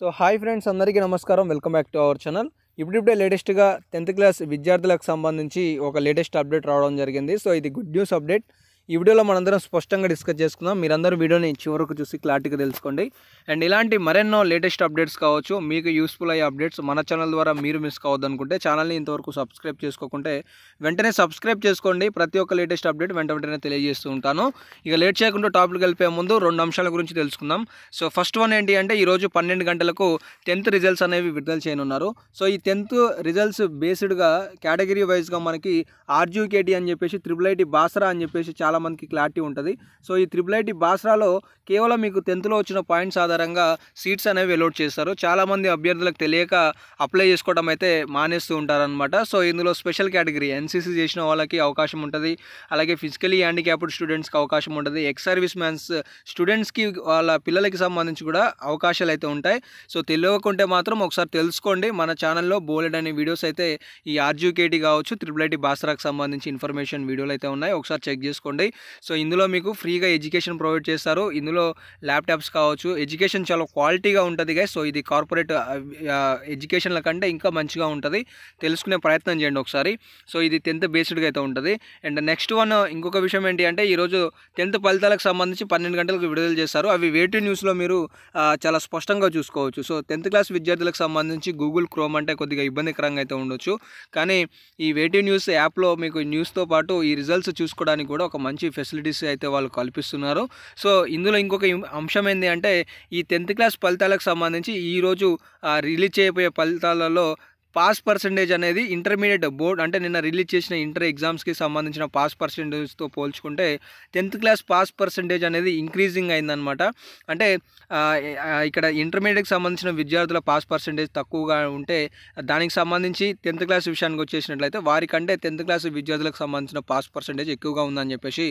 so hi friends అందరికీ నమస్కారం welcome back to our channel ఇప్పుడిప్పుడే లేటెస్ట్గా టెన్త్ క్లాస్ విద్యార్థులకు సంబంధించి ఒక లేటెస్ట్ అప్డేట్ రావడం జరిగింది సో ఇది గుడ్ న్యూస్ అప్డేట్ ఈ వీడియోలో మనందరం స్పష్టంగా డిస్కస్ చేసుకుందాం మీరందరూ వీడియోని చివరకు చూసి క్లారిటీగా తెలుసుకోండి అండ్ ఇలాంటి మరెన్నో లేటెస్ట్ అప్డేట్స్ కావచ్చు మీకు యూస్ఫుల్ అయ్యే అప్డేట్స్ మన ఛానల్ ద్వారా మీరు మిస్ కావద్దు అనుకుంటే ఛానల్ని ఇంతవరకు సబ్స్క్రైబ్ చేసుకోకుంటే వెంటనే సబ్స్క్రైబ్ చేసుకోండి ప్రతి ఒక్క లేటెస్ట్ అప్డేట్ వెంట వెంటనే తెలియజేస్తూ ఉంటాను ఇక లేట్ చేయకుండా టాపిక్ వెళ్ళిపోయే ముందు రెండు అంశాల గురించి తెలుసుకుందాం సో ఫస్ట్ వన్ ఏంటి అంటే ఈరోజు పన్నెండు గంటలకు టెన్త్ రిజల్ట్స్ అనేవి విడుదల చేయనున్నారు సో ఈ టెన్త్ రిజల్ట్స్ బేస్డ్గా కేటగిరీ వైజ్గా మనకి ఆర్జీకేటీ అని చెప్పేసి ట్రిపుల్ ఐటీ బాసరా అని చెప్పేసి చాలా చాలామందికి క్లారిటీ ఉంటుంది సో ఈ త్రిబుల్ ఐటీ బాస్రాలో కేవలం మీకు టెన్త్లో వచ్చిన పాయింట్స్ ఆధారంగా సీట్స్ అనేవి వెలోట్ చేస్తారు చాలామంది అభ్యర్థులకు తెలియక అప్లై చేసుకోవడం అయితే మానేస్తూ ఉంటారనమాట సో ఇందులో స్పెషల్ కేటగిరీ ఎన్సీసీ చేసిన వాళ్ళకి అవకాశం ఉంటుంది అలాగే ఫిజికలీ హ్యాండిక్యాప్డ్ స్టూడెంట్స్కి అవకాశం ఉంటుంది ఎక్స్ సర్వీస్ మ్యాన్స్ స్టూడెంట్స్కి వాళ్ళ పిల్లలకి సంబంధించి కూడా అవకాశాలు అయితే ఉంటాయి సో తెలియకుంటే మాత్రం ఒకసారి తెలుసుకోండి మన ఛానల్లో బోలెడ్ అనే వీడియోస్ అయితే ఈ ఆర్జూకేటీ కావచ్చు త్రిబుల్ ఐటీ బాస్రాకి సంబంధించి ఇన్ఫర్మేషన్ వీడియోలు అయితే ఉన్నాయి ఒకసారి చెక్ చేసుకోండి ఉంటాయి సో ఇందులో మీకు ఫ్రీగా ఎడ్యుకేషన్ ప్రొవైడ్ చేస్తారు ఇందులో ల్యాప్టాప్స్ కావచ్చు ఎడ్యుకేషన్ చాలా క్వాలిటీగా ఉంటుంది గా సో ఇది కార్పొరేట్ ఎడ్యుకేషన్ల కంటే ఇంకా మంచిగా ఉంటుంది తెలుసుకునే ప్రయత్నం చేయండి ఒకసారి సో ఇది టెన్త్ బేస్డ్గా అయితే ఉంటుంది అండ్ నెక్స్ట్ వన్ ఇంకొక విషయం ఏంటి అంటే ఈరోజు టెన్త్ ఫలితాలకు సంబంధించి పన్నెండు గంటలకు విడుదల చేస్తారు అవి వేటి న్యూస్లో మీరు చాలా స్పష్టంగా చూసుకోవచ్చు సో టెన్త్ క్లాస్ విద్యార్థులకు సంబంధించి గూగుల్ క్రోమ్ అంటే కొద్దిగా ఇబ్బందికరంగా అయితే ఉండొచ్చు కానీ ఈ వేటి న్యూస్ యాప్లో మీకు న్యూస్తో పాటు ఈ రిజల్ట్స్ చూసుకోవడానికి కూడా ఒక మంచి మంచి ఫెసిలిటీస్ అయితే వాళ్ళు కల్పిస్తున్నారు సో ఇందులో ఇంకొక అంశం ఏంటి అంటే ఈ టెన్త్ క్లాస్ ఫలితాలకు సంబంధించి ఈరోజు రిలీజ్ చేయబోయే ఫలితాలలో పాస్ పర్సంటేజ్ అనేది ఇంటర్మీడియట్ బోర్డ్ అంటే నిన్న రిలీజ్ చేసిన ఇంటర్ ఎగ్జామ్స్కి సంబంధించిన పాస్ పర్సంటేజ్తో పోల్చుకుంటే టెన్త్ క్లాస్ పాస్ పర్సంటేజ్ అనేది ఇంక్రీజింగ్ అయిందనమాట అంటే ఇక్కడ ఇంటర్మీడియట్కి సంబంధించిన విద్యార్థుల పాస్ పర్సంటేజ్ తక్కువగా ఉంటే దానికి సంబంధించి టెన్త్ క్లాస్ విషయానికి వచ్చేసినట్లయితే వారికంటే టెన్త్ క్లాస్ విద్యార్థులకు సంబంధించిన పాస్ పర్సంటేజ్ ఎక్కువగా ఉందని చెప్పేసి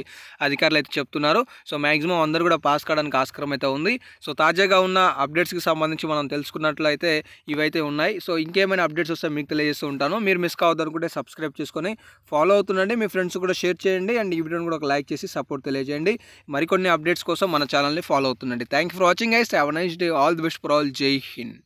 అధికారులు అయితే చెప్తున్నారు సో మ్యాక్సిమం అందరూ కూడా పాస్ కావడానికి ఆస్కారం అయితే ఉంది సో తాజాగా ఉన్న అప్డేట్స్కి సంబంధించి మనం తెలుసుకున్నట్లయితే ఇవైతే ఉన్నాయి సో ఇంకేమైనా అప్డేట్స్ చూస్తే మీకు తెలియజేస్తూ ఉంటాను మీరు మిస్ అనుకుంటే సబ్స్క్రైబ్ చేసుకొని ఫాలో అవుతుండండి మీ ఫ్రెండ్స్ కూడా షేర్ చేయండి అండ్ ఈ వీడియోని కూడా ఒక లైక్ చేసి సపోర్ట్ తెలియజేయండి మరికొన్ని అప్డేట్స్ కోసం మన ఛానల్ని ఫాలో అవుతుండండి thank for watching guys have nice day all the best for all జై హింద్